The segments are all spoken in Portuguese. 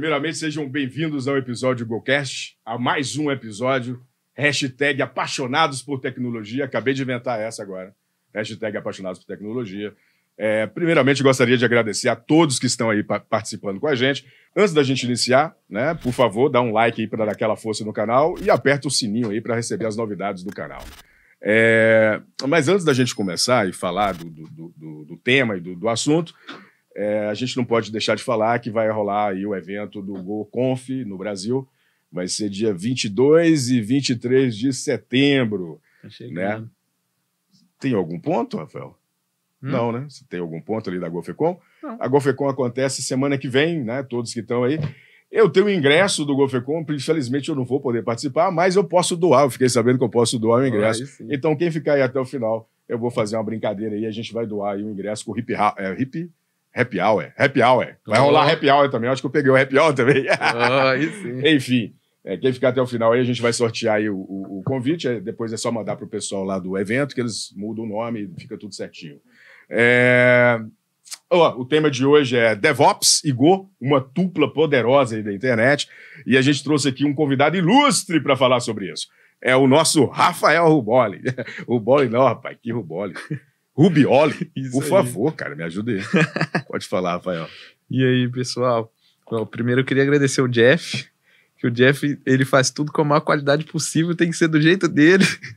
Primeiramente, sejam bem-vindos ao episódio GoCast, a mais um episódio. Hashtag apaixonados por tecnologia. Acabei de inventar essa agora. Hashtag apaixonados por tecnologia. É, primeiramente, gostaria de agradecer a todos que estão aí participando com a gente. Antes da gente iniciar, né, por favor, dá um like aí para dar aquela força no canal e aperta o sininho aí para receber as novidades do canal. É, mas antes da gente começar e falar do, do, do, do tema e do assunto, é, a gente não pode deixar de falar que vai rolar aí o evento do GoConf no Brasil. Vai ser dia 22 e 23 de setembro. Tá né? Tem algum ponto, Rafael? Hum. Não, né? tem algum ponto ali da Golfecom. A Golfecom acontece semana que vem, né? Todos que estão aí. Eu tenho o ingresso do Golfecom, infelizmente eu não vou poder participar, mas eu posso doar. Eu fiquei sabendo que eu posso doar o ingresso. Ah, então, quem ficar aí até o final, eu vou fazer uma brincadeira aí. A gente vai doar o ingresso com o hip, é, hip Happy hour, happy hour. Vai oh. rolar happy hour também. acho que eu peguei o happy hour também. Ah, sim. Enfim, é, quem ficar até o final aí, a gente vai sortear aí o, o, o convite. É, depois é só mandar para o pessoal lá do evento, que eles mudam o nome e fica tudo certinho. É... Oh, o tema de hoje é DevOps e Go, uma tupla poderosa aí da internet. E a gente trouxe aqui um convidado ilustre para falar sobre isso. É o nosso Rafael Ruboli. Ruboli não, rapaz, que Ruboli. Rubioli, Isso por aí. favor, cara, me ajuda aí. Pode falar, Rafael. E aí, pessoal? Bom, primeiro eu queria agradecer o Jeff, que o Jeff ele faz tudo com a maior qualidade possível, tem que ser do jeito dele.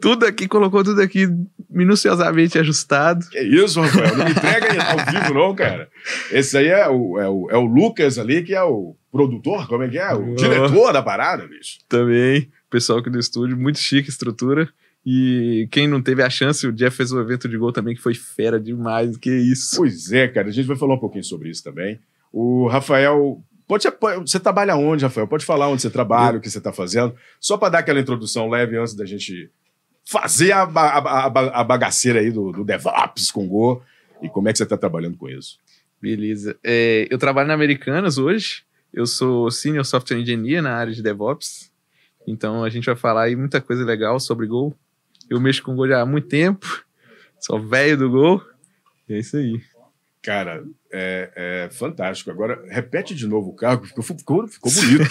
Tudo aqui, colocou tudo aqui minuciosamente ajustado. Que isso, Rafael, não me entrega tá ao vivo não, cara. Esse aí é o, é o, é o Lucas ali, que é o produtor, como é que é? O oh. diretor da parada, bicho. Também, pessoal aqui do estúdio, muito chique a estrutura. E quem não teve a chance, o Jeff fez um evento de gol também que foi fera demais. Que isso. Pois é, cara. A gente vai falar um pouquinho sobre isso também. O Rafael. Pode, você trabalha onde, Rafael? Pode falar onde você trabalha, o que você está fazendo. Só para dar aquela introdução leve antes da gente fazer a, a, a, a bagaceira aí do, do DevOps com Go e como é que você está trabalhando com isso. Beleza. É, eu trabalho na Americanas hoje. Eu sou Senior Software Engineer na área de DevOps. Então a gente vai falar aí muita coisa legal sobre Go, eu mexo com gol já há muito tempo. Sou velho do gol. É isso aí. Cara, é, é, fantástico. Agora, repete de novo o cargo, ficou, ficou, ficou bonito.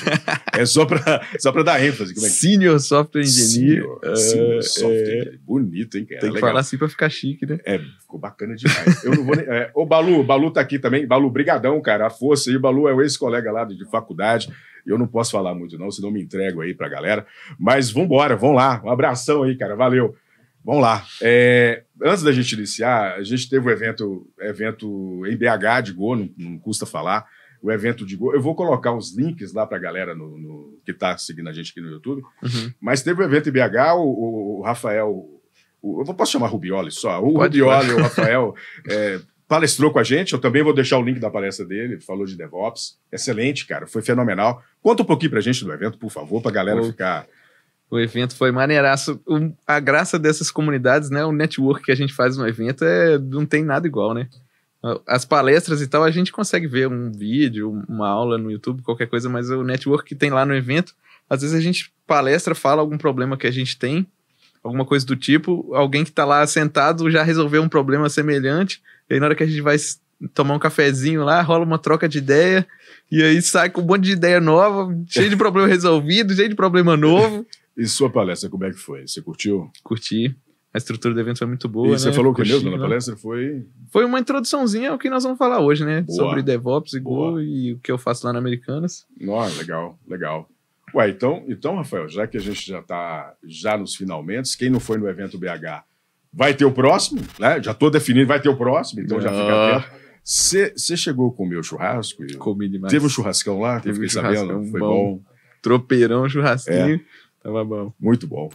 é só para só dar ênfase. Como é, é Senior Software Engineer. Senior, uh, senior é. software é... Bonito, hein, cara? Tem que Legal. falar assim para ficar chique, né? É, ficou bacana demais. Eu não vou nem... é, ô, Balu, Balu tá aqui também. Balu, brigadão, cara. A força aí. O Balu é o ex-colega lá de faculdade. Eu não posso falar muito, não, senão me entrego aí a galera. Mas vambora, vamos lá. Um abração aí, cara. Valeu. Vamos lá. É, antes da gente iniciar, a gente teve o um evento, evento em BH de Go, não, não, custa falar. O evento de Go. Eu vou colocar os links lá para a galera no, no, que está seguindo a gente aqui no YouTube. Uhum. Mas teve o um evento em BH, o, o Rafael. O, eu posso chamar Rubioli só? O pode, Rubioli, pode. o Rafael. É, palestrou com a gente. Eu também vou deixar o link da palestra dele. Falou de DevOps. Excelente, cara. Foi fenomenal. Conta um pouquinho pra gente do evento, por favor, pra galera Pô. ficar o evento foi maneiraço. O, a graça dessas comunidades, né? O network que a gente faz no evento é, não tem nada igual, né? As palestras e tal, a gente consegue ver um vídeo, uma aula no YouTube, qualquer coisa, mas o network que tem lá no evento, às vezes a gente palestra, fala algum problema que a gente tem, alguma coisa do tipo, alguém que tá lá sentado já resolveu um problema semelhante, e aí na hora que a gente vai tomar um cafezinho lá, rola uma troca de ideia, e aí sai com um monte de ideia nova, cheio de problema resolvido, cheio de problema novo. E sua palestra, como é que foi? Você curtiu? Curti. A estrutura do evento foi muito boa. E né? você falou com Deus na né? palestra? Foi. Foi uma introduçãozinha ao que nós vamos falar hoje, né? Boa. Sobre DevOps e boa. Go e o que eu faço lá na Americanas. Nossa, legal, legal. Ué, então, então, Rafael, já que a gente já está já nos finalmente, quem não foi no evento BH vai ter o próximo, né? Já estou definido, vai ter o próximo, então não. já fica atento. Você chegou com o meu churrasco? Comi demais. Teve um churrascão lá? Teve eu fiquei sabendo? Foi bom. bom. Tropeirão, churrasquinho. É. Tava bom. Muito bom.